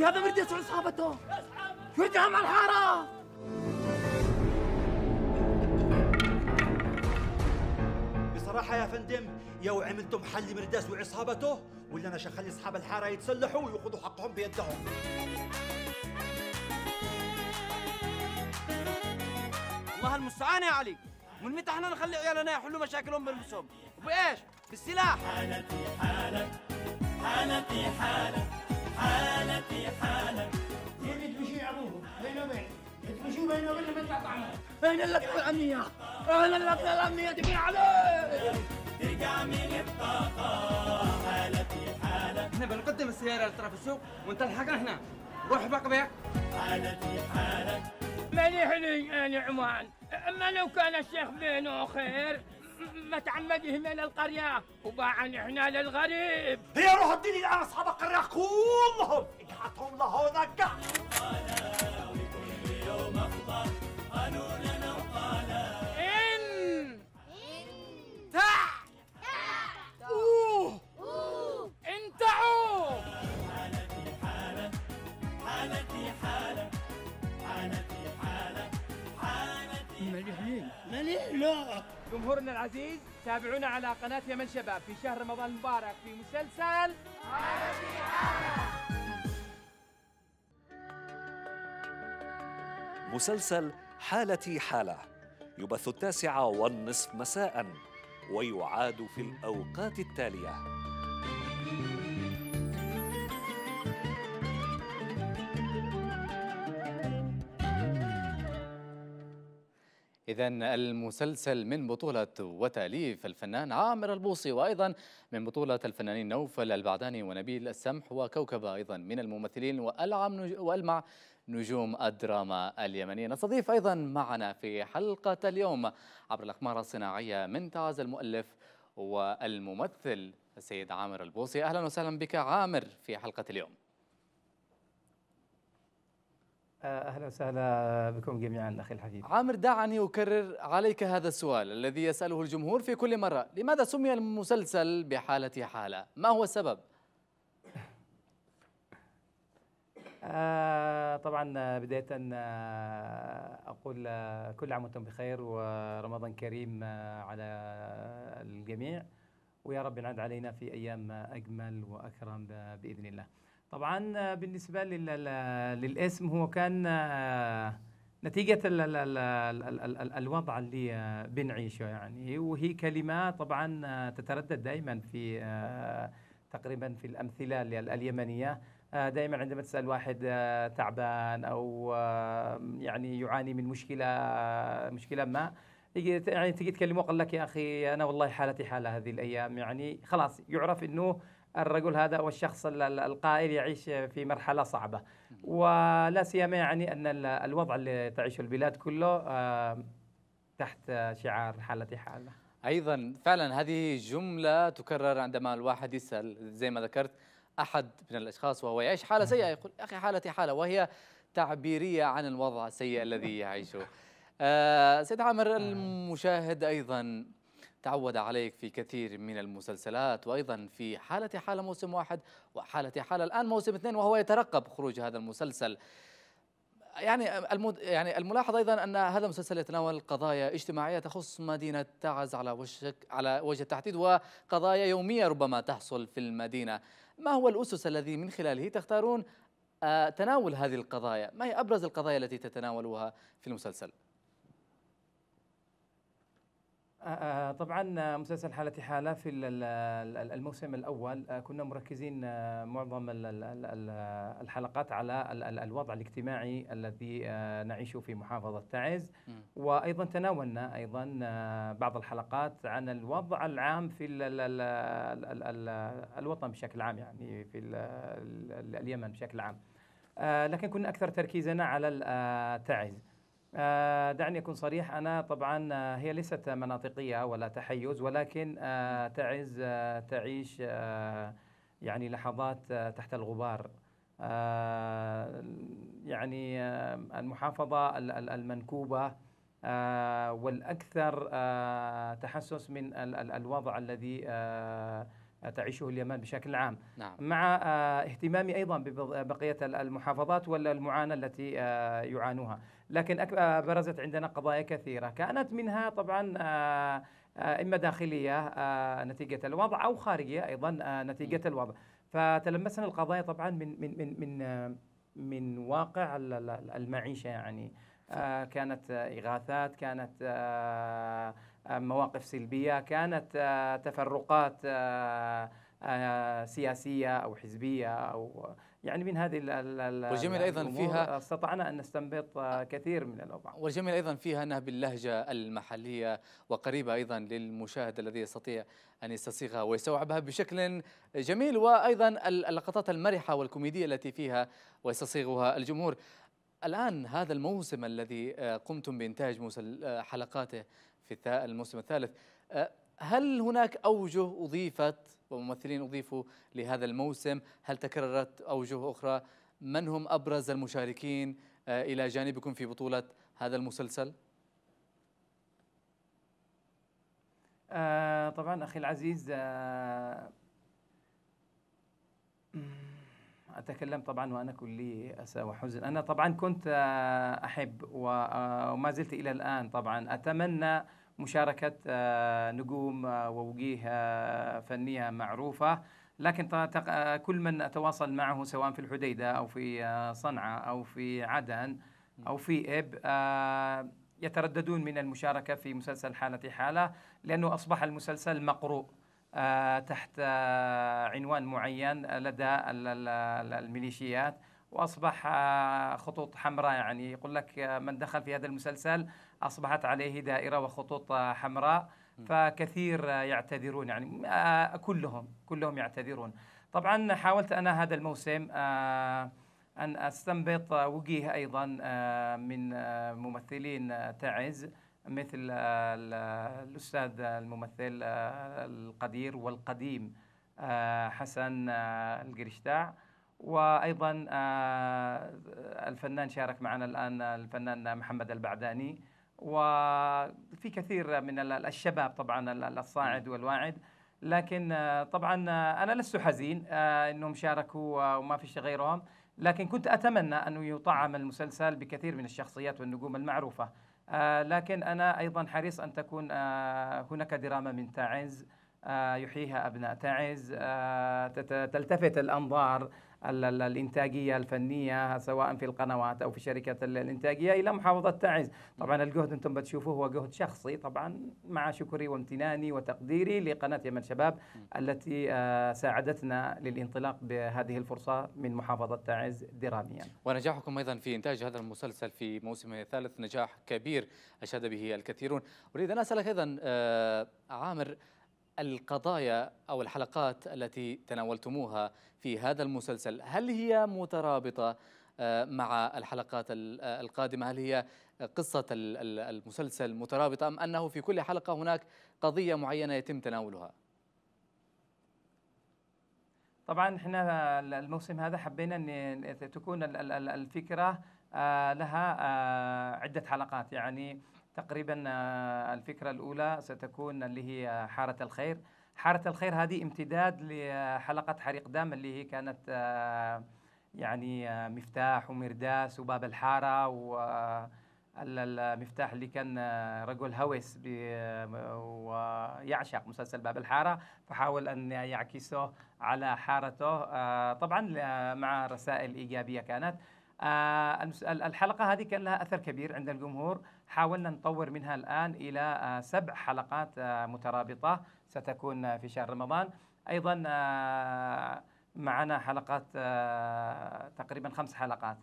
يا هذا مرد يسوع اصابته هم مع الحاره بصراحة يا فندم يو عملتم حل مرداس وعصابته ولا انا شخلي اصحاب الحارة يتسلحوا وياخذوا حقهم بيدهم الله المستعان يا علي من متى احنا نخلي عيالنا يحلوا مشاكلهم بنفسهم؟ وبايش؟ بالسلاح حالتي حالك حالتي حالك حالتي حالك يبي تمشي يا ابوه بين وبين تمشي بين وبين ما يطلع طعمه اين لك الامنيه اين لك الامنيه تبيع عليك ترجع من الطاقه حالتي حالك احنا بنقدم السياره لطرف السوق وانت الحقنا احنا روح بقى بيك حالتي حالك ماني حلي انا عمان اما لو كان الشيخ بينه خير متعمده من القرية وباع احنا للغريب هي روح الديني الآن أصحاب القرية كلهم اجحتهم لهون اجح يوم إن إن حالتي حالة حالتي حالة حالتي حالة مليح مليح لا جمهورنا العزيز تابعونا على قناة يمن شباب في شهر رمضان المبارك في مسلسل مسلسل حالتي حالة يبث التاسعة والنصف مساء ويعاد في الأوقات التالية إذا المسلسل من بطولة وتأليف الفنان عامر البوصي وأيضا من بطولة الفنانين نوفل البعداني ونبيل السمح وكوكبة أيضا من الممثلين وألعم وألمع نجوم الدراما اليمنية نستضيف أيضا معنا في حلقة اليوم عبر الأقمار الصناعية من تعز المؤلف والممثل السيد عامر البوصي أهلا وسهلا بك عامر في حلقة اليوم اهلا وسهلا بكم جميعا اخي الحبيب. عامر دعني اكرر عليك هذا السؤال الذي يساله الجمهور في كل مره، لماذا سمي المسلسل بحالة حالة؟ ما هو السبب؟ آه طبعا بداية أقول كل عام وأنتم بخير ورمضان كريم على الجميع ويا رب ينعاد علينا في أيام أجمل وأكرم بإذن الله. طبعا بالنسبة للاسم هو كان نتيجة الوضع اللي بنعيشه يعني وهي كلمة طبعا تتردد دائما في تقريبا في الأمثلة اليمنية دائما عندما تسأل واحد تعبان أو يعني يعاني من مشكلة مشكلة ما يعني تجي تكلمه قال لك يا أخي أنا والله حالتي حالة هذه الأيام يعني خلاص يعرف أنه الرجل هذا والشخص القائل يعيش في مرحله صعبه ولا سيما يعني ان الوضع اللي تعيشه البلاد كله آه، تحت شعار حالتي حاله ايضا فعلا هذه جمله تكرر عندما الواحد يسال زي ما ذكرت احد من الاشخاص وهو يعيش حاله سيئه يقول اخي حالتي حاله وهي تعبيريه عن الوضع السيء الذي يعيشه. آه، سيد عامر آه. المشاهد ايضا تعود عليك في كثير من المسلسلات وأيضا في حالة حالة موسم واحد وحالة حالة الآن موسم اثنين وهو يترقب خروج هذا المسلسل يعني المد... يعني الملاحظ ايضا ان هذا المسلسل يتناول قضايا اجتماعيه تخص مدينه تعز على وشك على وجه التحديد وقضايا يوميه ربما تحصل في المدينه، ما هو الاسس الذي من خلاله تختارون آه، تناول هذه القضايا؟ ما هي ابرز القضايا التي تتناولها في المسلسل؟ طبعا مسلسل حالتي حالة في الموسم الأول كنا مركزين معظم الحلقات على الوضع الاجتماعي الذي نعيشه في محافظة تعز وأيضا تناولنا أيضا بعض الحلقات عن الوضع العام في الوطن بشكل عام يعني في اليمن بشكل عام لكن كنا أكثر تركيزنا على تعز آه، دعني أكون صريح أنا طبعا آه، هي ليست مناطقية ولا تحيز ولكن آه، تعز تعيش يعني لحظات تحت الغبار يعني المحافظة المنكوبة والأكثر تحسس من الوضع الذي تعيشه اليمن بشكل عام نعم. مع اهتمامي أيضا ببقية المحافظات والمعاناة التي يعانوها لكن آه، برزت عندنا قضايا كثيرة كانت منها طبعا آه، آه، إما داخلية نتيجة الوضع أو خارجية أيضا نتيجة الوضع فتلمسنا القضايا طبعا من من من من من واقع المعيشة يعني كانت إغاثات كانت مواقف سلبية كانت تفرقات سياسية أو حزبية أو يعني من هذه والجميل يعني ايضا فيها استطعنا ان نستنبط آه، أه، كثير من الاوضاع والجميل ايضا فيها انها باللهجه المحليه وقريبه ايضا للمشاهد الذي يستطيع ان يستسيغها ويستوعبها بشكل جميل وايضا اللقطات المرحه والكوميديه التي فيها ويستصيغها الجمهور الان هذا الموسم الذي آه، قمتم بانتاج حلقاته في الموسم الثالث هل هناك أوجه أضيفت وممثلين أضيفوا لهذا الموسم هل تكررت أوجه أخرى من هم أبرز المشاركين آه، إلى جانبكم في بطولة هذا المسلسل؟ آه طبعا أخي العزيز آه أمم، أتكلم طبعا وأنا كلي أسى وحزن أنا طبعا كنت آه، أحب آه، وما زلت إلى الآن طبعا أتمنى مشاركة آه، نجوم آه، ووجيه آه، فنية معروفة لكن كل من أتواصل معه سواء في الحديدة أو في صنعاء أو في عدن أو في إب يترددون من المشاركة في مسلسل حالة حالة لأنه أصبح المسلسل مقروء تحت عنوان معين لدى الميليشيات واصبح آه، خطوط حمراء يعني يقول لك آه، من دخل في هذا المسلسل اصبحت عليه دائره وخطوط آه، حمراء فكثير يعتذرون يعني كلهم كلهم يعتذرون طبعا حاولت انا هذا الموسم ان استنبط وجيه ايضا من ممثلين تعز مثل الاستاذ الممثل القدير والقديم حسن القرشتاع وايضا آه، الفنان شارك معنا الان الفنان محمد البعداني وفي كثير من الشباب طبعا الصاعد نعم. والواعد لكن آه، طبعا آه، انا لست حزين انهم شاركوا وما فيش غيرهم لكن كنت اتمنى انه يطعم المسلسل بكثير من الشخصيات والنجوم المعروفه لكن انا ايضا حريص ان تكون هناك دراما من تعز يحييها ابناء تعز تلتفت الانظار الانتاجيه الفنيه سواء في القنوات او في شركه الانتاجيه الى محافظه تعز، طبعا الجهد انتم بتشوفوه هو جهد شخصي طبعا مع شكري وامتناني وتقديري لقناه يمن شباب التي آه، ساعدتنا للانطلاق بهذه الفرصه من محافظه تعز دراميا. ونجاحكم ايضا في انتاج هذا المسلسل في موسمه الثالث نجاح كبير اشاد به الكثيرون، اريد ان اسالك ايضا آه، عامر القضايا أو الحلقات التي تناولتموها في هذا المسلسل هل هي مترابطة آه، مع الحلقات آه، القادمة هل هي قصة المسلسل مترابطة أم أنه في كل حلقة هناك قضية معينة يتم تناولها طبعا احنا الموسم هذا حبينا ان تكون الفكره آه، لها عده حلقات يعني تقريبا آه، الفكرة الأولى ستكون اللي هي حارة الخير حارة الخير هذه امتداد لحلقة حريق دم اللي هي كانت آه، يعني آه، مفتاح ومرداس وباب الحارة و المفتاح اللي كان رجل هوس ويعشق مسلسل باب الحارة فحاول أن يعكسه على حارته طبعا مع رسائل إيجابية كانت آه، الحلقة هذه كان لها أثر كبير عند الجمهور حاولنا نطور منها الآن إلى آه، سبع حلقات آه، مترابطة ستكون في شهر رمضان أيضا معنا حلقات تقريبا خمس حلقات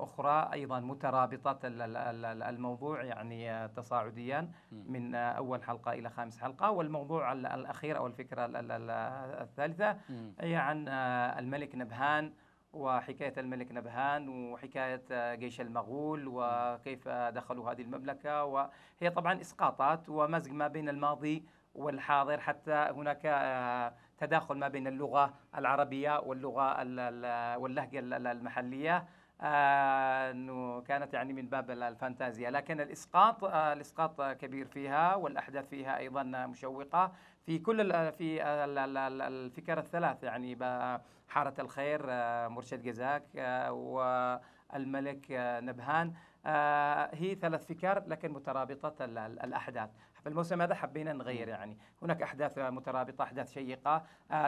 أخرى أيضا مترابطة الموضوع يعني تصاعديا من أول حلقة إلى خامس حلقة والموضوع الأخير أو الفكرة الثالثة هي عن الملك نبهان وحكاية الملك نبهان وحكاية جيش المغول وكيف دخلوا هذه المملكة وهي طبعا إسقاطات ومزج ما بين الماضي والحاضر حتى هناك آه، تداخل ما بين اللغة العربية واللغة واللهجة المحلية آه، انه كانت يعني من باب الفانتازيا لكن الاسقاط آه، الاسقاط كبير فيها والاحداث فيها ايضا مشوقه في كل في الفكر الثلاث يعني حاره الخير آه، مرشد جزاك والملك نبهان هي ثلاث فكر لكن مترابطه الاحداث في الموسم هذا حبينا نغير يعني هناك احداث مترابطه احداث شيقه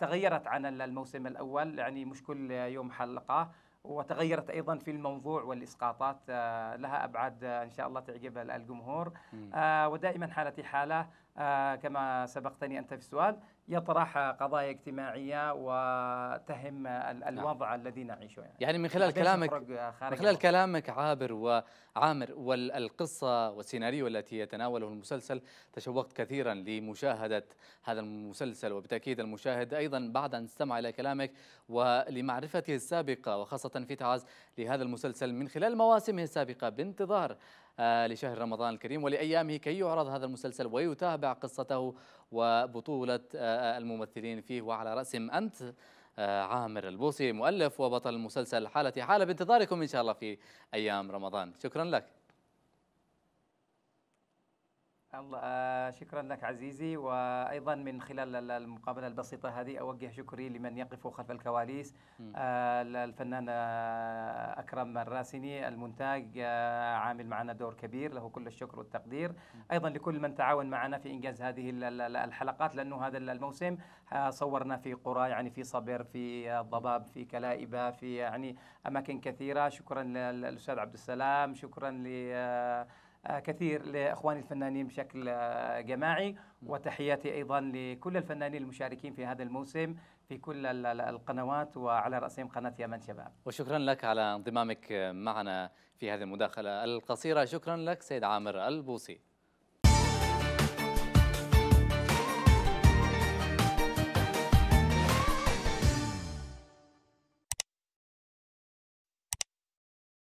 تغيرت عن الموسم الاول يعني مش كل يوم حلقه وتغيرت ايضا في الموضوع والاسقاطات آه، لها ابعاد آه، ان شاء الله تعجب الجمهور آه، ودائما حالتي حاله كما سبقتني انت في السؤال يطرح قضايا اجتماعيه وتهم نعم. الوضع نعم. الذي نعيشه يعني, يعني من خلال كلامك آه، من خلال كلامك عابر وعامر والقصه والسيناريو التي يتناوله المسلسل تشوقت كثيرا لمشاهده هذا المسلسل وبتاكيد المشاهد ايضا بعد ان استمع الى كلامك ولمعرفته السابقه وخاصه في تعز لهذا المسلسل من خلال مواسمه السابقه بانتظار آه، لشهر رمضان الكريم ولأيامه كي يعرض هذا المسلسل ويتابع قصته وبطولة آه، آه، الممثلين فيه وعلى رأسهم أنت عامر البوصي مؤلف وبطل المسلسل حالتي حالة بانتظاركم إن شاء الله في أيام رمضان شكرا لك الله آه، شكرا لك عزيزي وايضا من خلال المقابله البسيطه هذه اوجه شكري لمن يقف خلف الكواليس آه، الفنان آه، اكرم الراسني المونتاج عامل معنا دور كبير له كل الشكر والتقدير ايضا لكل من تعاون معنا في انجاز هذه الحلقات لانه هذا الموسم صورنا في قرى يعني في صبر في الضباب في كلائبه في يعني اماكن كثيره شكرا للاستاذ عبد السلام شكرا ل آه، كثير لاخواني الفنانين بشكل آه، جماعي وتحياتي ايضا لكل الفنانين المشاركين في هذا الموسم في كل القنوات وعلى راسهم قناه يمن شباب. وشكرا لك على انضمامك معنا في هذه المداخله القصيره، شكرا لك سيد عامر البوصي.